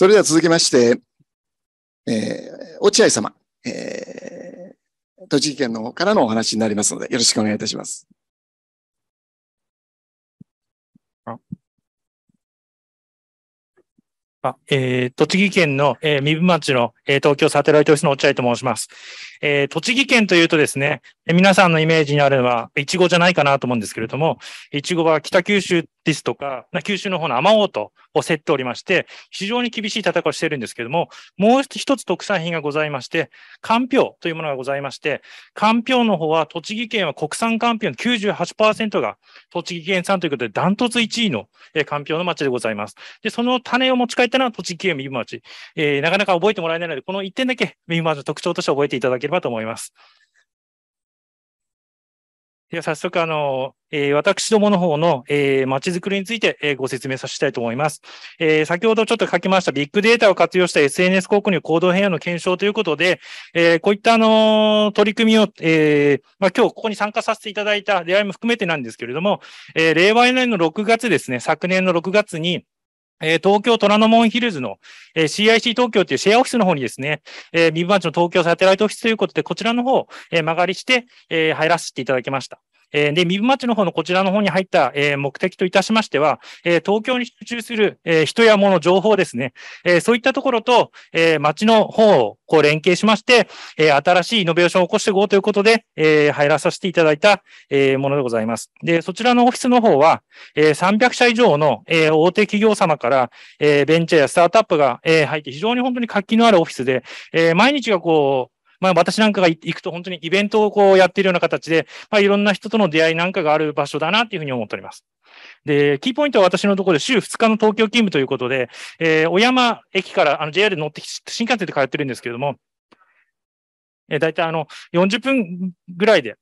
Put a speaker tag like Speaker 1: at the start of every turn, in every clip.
Speaker 1: それでは続きまして、えー、落合様、えー、栃木県の方からのお話になりますので、よろしくお願いいたします。あえー、栃木県の、えー、三部町の、えー、東京サテライトオフィスの落合と申します、えー。栃木県というとですね、皆さんのイメージにあるのは、いちごじゃないかなと思うんですけれども、いちごは北九州ですとか、九州の方の雨音を競っておりまして、非常に厳しい戦いをしているんですけれども、もう一つ特産品がございまして、かんぴょうというものがございまして、かんぴょうの方は栃木県は国産かんぴょうの98%が栃木県産ということで、ダントツ1位のかんぴょうの町でございます。で、その種を持ち帰ったのは栃木県三部町。えー、なかなか覚えてもらえないので、この1点だけ三部町の特徴として覚えていただければと思います。では早速、あの、えー、私どもの方の、えー、街づくりについて、えー、ご説明させたいと思います。えー、先ほどちょっと書きましたビッグデータを活用した SNS 広告に行動変容の検証ということで、えー、こういった、あの、取り組みを、えー、まあ、今日ここに参加させていただいた出会いも含めてなんですけれども、えー、令和4年の6月ですね、昨年の6月に、え東京虎ノ門ヒルズの、え CIC 東京というシェアオフィスの方にですね、えブバンチの東京サテライトオフィスということで、こちらの方、え曲がりして、え入らせていただきました。えで、ミブ町の方のこちらの方に入った、え目的といたしましては、え東京に集中する、え人や物、情報ですね、えそういったところと、え町の方をこう連携しまして、え新しいイノベーションを起こしていこうということで、え入らさせていただいた、えものでございます。で、そちらのオフィスの方は、え300社以上の、え大手企業様から、えベンチャーやスタートアップが、え入って非常に本当に活気のあるオフィスで、え毎日がこう、まあ、私なんかが行くと本当にイベントをこうやっているような形で、まあ、いろんな人との出会いなんかがある場所だなというふうに思っております。で、キーポイントは私のところで週2日の東京勤務ということで、えー、小山駅からあの JR で乗って新幹線で通ってるんですけれども、えー、大体あの40分ぐらいで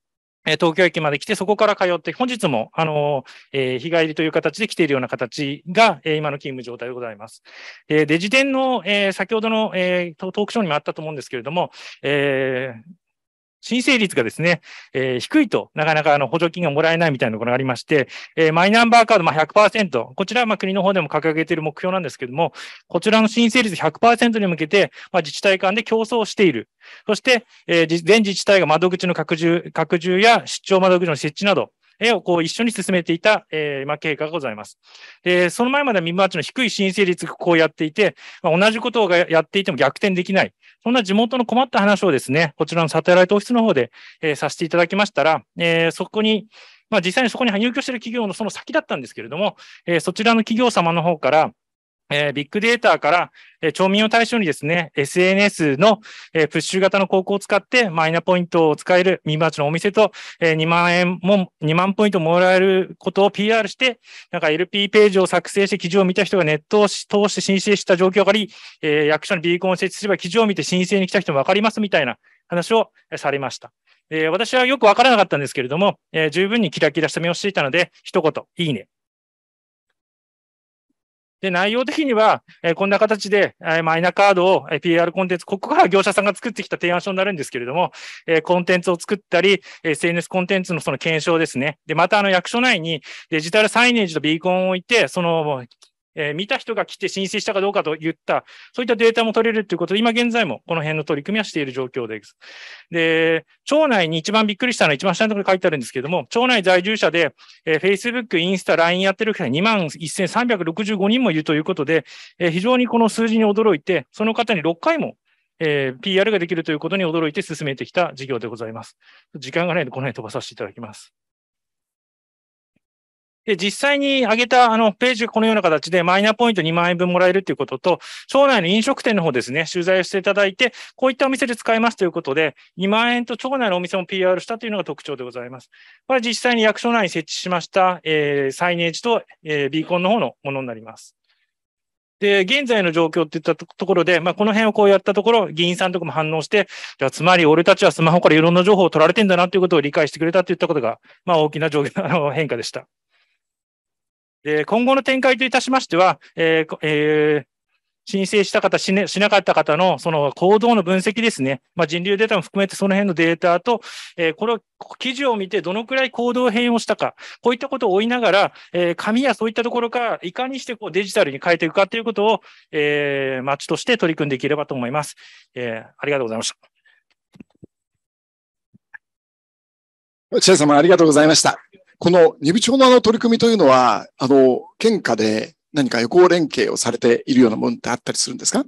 Speaker 1: え東京駅まで来て、そこから通って、本日も、あの、え日帰りという形で来ているような形が、え今の勤務状態でございます。えで、事前の、え先ほどの、えトークショーにもあったと思うんですけれども、え申請率がですね、えー、低いとなかなかあの補助金がもらえないみたいなところがありまして、えー、マイナンバーカードまあ100%、こちらはまあ国の方でも掲げている目標なんですけども、こちらの申請率100%に向けて、まあ、自治体間で競争している。そして、えー、全自治体が窓口の拡充拡充や出張窓口の設置など、絵をこう一緒に進めていた、えー、まあ、経過がございます。で、その前まではミマーチの低い申請率がこうやっていて、まあ、同じことをやっていても逆転できない。そんな地元の困った話をですね、こちらのサテライトオフィスの方で、えー、させていただきましたら、えー、そこに、まあ、実際にそこに入居している企業のその先だったんですけれども、えそちらの企業様の方から、えー、ビッグデータから、えー、町民を対象にですね、SNS の、えー、プッシュ型の広告を使って、マイナポイントを使えるミーバーチのお店と、えー、2万円も、2万ポイントもらえることを PR して、なんか LP ページを作成して記事を見た人がネットを通して申請した状況があり、えー、役所にビーコンを設置すれば記事を見て申請に来た人もわかりますみたいな話をされました。えー、私はよくわからなかったんですけれども、えー、十分にキラキラした目をしていたので、一言、いいねで、内容的には、えこんな形で、えマイナカードを、え PR コンテンツ、ここから業者さんが作ってきた提案書になるんですけれども、えコンテンツを作ったり、SNS コンテンツのその検証ですね。で、またあの役所内にデジタルサイネージとビーコンを置いて、そのえー、見た人が来て申請したかどうかといった、そういったデータも取れるということで、今現在もこの辺の取り組みはしている状況です。で、町内に一番びっくりしたのは一番下のところに書いてあるんですけれども、町内在住者で、えー、Facebook、インスタ、LINE やってる人は2万1365人もいるということで、えー、非常にこの数字に驚いて、その方に6回もえー、PR ができるということに驚いて進めてきた事業でございます。時間がないので、この辺飛ばさせていただきます。で、実際に上げたあのページがこのような形でマイナポイント2万円分もらえるということと、町内の飲食店の方ですね、取材をしていただいて、こういったお店で使えますということで、2万円と町内のお店も PR したというのが特徴でございます。これは実際に役所内に設置しました、えー、サイネージと、えー、ビーコンの方のものになります。で、現在の状況っていったところで、まあ、この辺をこうやったところ、議員さんとかも反応して、じゃあ、つまり俺たちはスマホからいろんな情報を取られてんだなということを理解してくれたといったことが、まあ、大きな況、あの変化でした。今後の展開といたしましては、えーえー、申請した方し、ね、しなかった方のその行動の分析ですね、まあ、人流データも含めてその辺のデータと、えー、これを記事を見てどのくらい行動変容したか、こういったことを追いながら、えー、紙やそういったところからいかにしてこうデジタルに変えていくかということを、えー、町として取り組んでいければと思います。えー、ありがとうございました。千恵様、ありがとうございました。この二部町のあの取り組みというのは、あの、県下で何か予行連携をされているようなものってあったりするんですか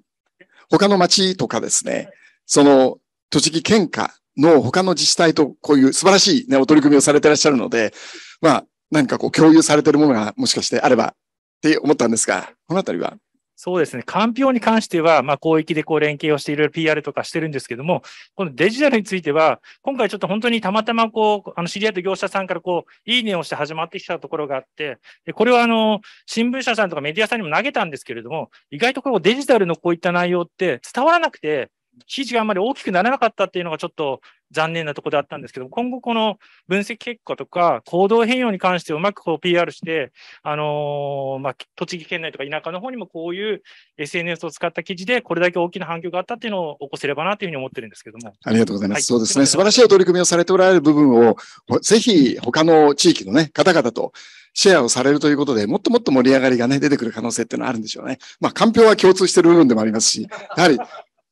Speaker 1: 他の町とかですね、その、栃木県下の他の自治体とこういう素晴らしいね、お取り組みをされていらっしゃるので、まあ、何かこう共有されているものがもしかしてあればって思ったんですが、このあたりはそうですね。環境に関しては、まあ、広域でこう連携をしていろいろ PR とかしてるんですけども、このデジタルについては、今回ちょっと本当にたまたまこう、あの、知り合いと業者さんからこう、いいねをして始まってきたところがあって、でこれはあの、新聞社さんとかメディアさんにも投げたんですけれども、意外とこう、デジタルのこういった内容って伝わらなくて、記事があんまり大きくならなかったっていうのがちょっと残念なところであったんですけど、今後この分析結果とか行動変容に関してうまくこう PR して、あのー、まあ、栃木県内とか田舎の方にもこういう SNS を使った記事でこれだけ大きな反響があったっていうのを起こせればなというふうに思ってるんですけども。ありがとうございます。はい、そうですね。素晴らしい取り組みをされておられる部分を、ぜひ他の地域のね、方々とシェアをされるということで、もっともっと盛り上がりがね、出てくる可能性っていうのはあるんでしょうね。まあ、官票は共通している部分でもありますし、やはり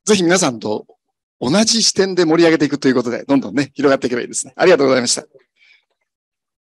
Speaker 1: ぜひ皆さんと同じ視点で盛り上げていくということで、どんどんね、広がっていけばいいですね。ありがとうございました。